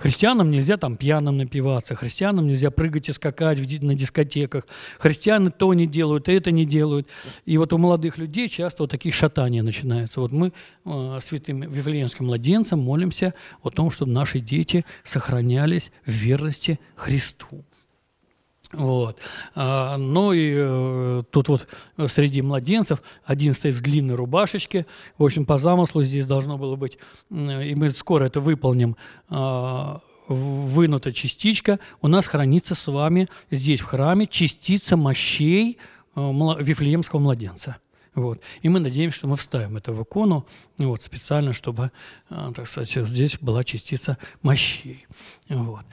Христианам нельзя там пьяным напиваться, христианам нельзя прыгать и скакать на дискотеках, христианы то не делают, это не делают. И вот у молодых людей часто вот такие шатания начинаются. Вот мы э, святым Вифлеемским младенцем молимся о том, чтобы наши дети сохранялись в верности Христу. Вот. А, ну и э, тут вот среди младенцев один стоит в длинной рубашечке. В общем, по замыслу здесь должно было быть, и мы скоро это выполним, э, вынута частичка. У нас хранится с вами здесь в храме частица мощей э, Вифлеемского младенца. Вот. И мы надеемся, что мы вставим это в икону вот, специально, чтобы, э, так сказать, здесь была частица мощей. Вот.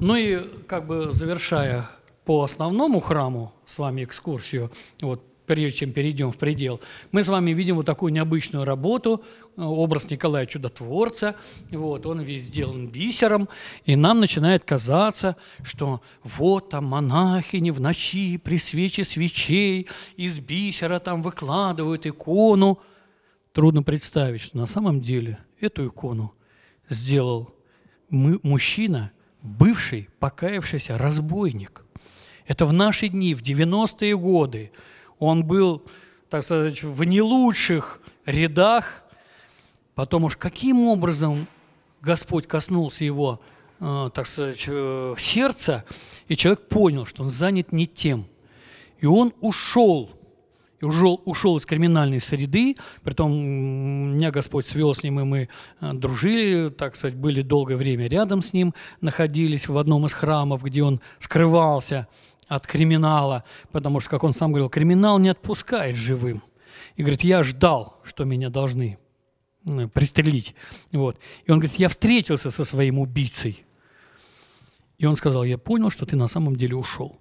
Ну и как бы завершая по основному храму с вами экскурсию, вот прежде чем перейдем в предел, мы с вами видим вот такую необычную работу, э, образ Николая Чудотворца, вот, он весь сделан бисером, и нам начинает казаться, что вот там монахини в ночи при свече свечей из бисера там выкладывают икону. Трудно представить, что на самом деле эту икону сделал мужчина, бывший покаявшийся разбойник – это в наши дни, в 90-е годы. Он был, так сказать, в не лучших рядах. Потом уж каким образом Господь коснулся его, э, так сказать, э, сердца, и человек понял, что он занят не тем. И он ушел ушел, ушел из криминальной среды, притом меня Господь свел с ним, и мы э, дружили, так сказать, были долгое время рядом с ним, находились в одном из храмов, где он скрывался от криминала, потому что, как он сам говорил, криминал не отпускает живым. И говорит, я ждал, что меня должны э, пристрелить. Вот. И он говорит, я встретился со своим убийцей. И он сказал, я понял, что ты на самом деле ушел.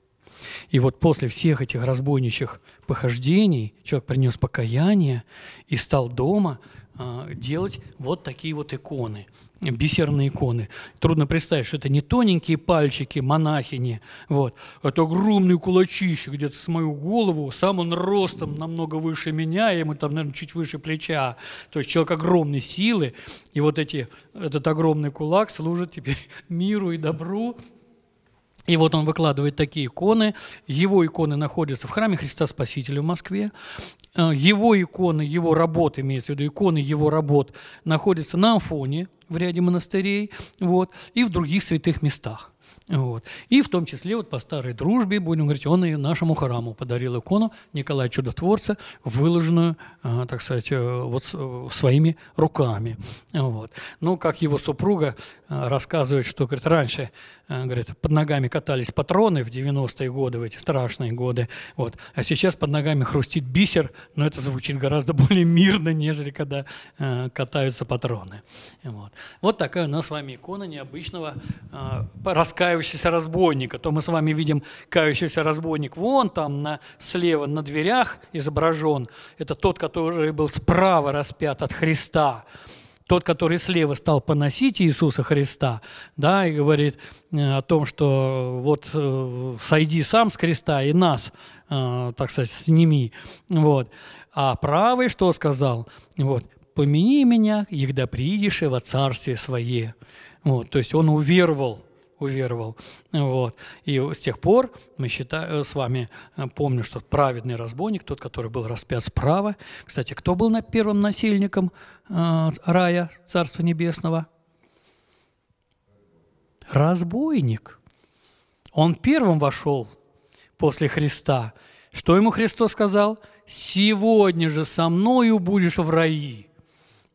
И вот после всех этих разбойничьих похождений человек принес покаяние и стал дома а, делать вот такие вот иконы, бисерные иконы. Трудно представить, что это не тоненькие пальчики монахини, вот, а это огромные кулачище где-то с мою голову, сам он ростом намного выше меня, ему там, наверное, чуть выше плеча, то есть человек огромной силы, и вот эти, этот огромный кулак служит теперь миру и добру, и вот он выкладывает такие иконы. Его иконы находятся в храме Христа Спасителя в Москве. Э, его иконы, его работы, имеется в виду, иконы его работ находятся на Амфоне в ряде монастырей вот, и в других святых местах. Вот. И в том числе вот по старой дружбе, будем говорить, он и нашему храму подарил икону Николая Чудотворца, выложенную, а, так сказать, э, вот э, своими руками. Вот. Ну, как его супруга э, рассказывает, что, говорит, раньше, говорит, под ногами катались патроны в 90-е годы, в эти страшные годы, вот, а сейчас под ногами хрустит бисер, но это звучит гораздо более мирно, нежели когда катаются патроны. Вот, вот такая у нас с вами икона необычного э, раскаяния кающегося разбойника, то мы с вами видим кающийся разбойник вон там на, слева на дверях изображен. Это тот, который был справа распят от Христа тот, который слева стал поносить Иисуса Христа, да, и говорит э, о том, что вот э, сойди сам с креста и нас, э, так сказать, сними, вот. А правый что сказал? Вот, помяни меня, когда приидешь во царствие свое. Вот, то есть он уверовал уверовал. Вот. И с тех пор мы считаем, э, с вами э, помню, что праведный разбойник, тот, который был распят справа. Кстати, кто был первым насильником э, рая Царства Небесного? Разбойник. Он первым вошел после Христа. Что ему Христос сказал? «Сегодня же со мною будешь в раи».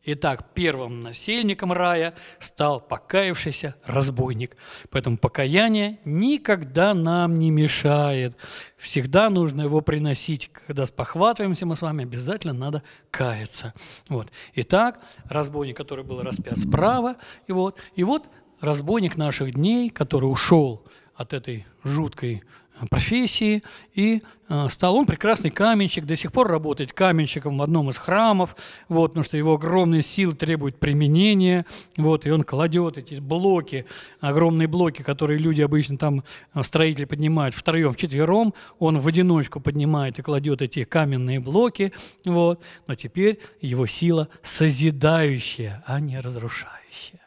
Итак, первым насильником рая стал покаявшийся разбойник. Поэтому покаяние никогда нам не мешает. Всегда нужно его приносить. Когда спохватываемся мы с вами, обязательно надо каяться. Вот. Итак, разбойник, который был распят справа, и вот, и вот разбойник наших дней, который ушел от этой жуткой профессии, и э, стал он прекрасный каменщик, до сих пор работает каменщиком в одном из храмов, вот, потому что его огромные силы требуют применения, вот, и он кладет эти блоки, огромные блоки, которые люди обычно там, э, строители поднимают втроем, четвером он в одиночку поднимает и кладет эти каменные блоки, вот, но теперь его сила созидающая, а не разрушающая.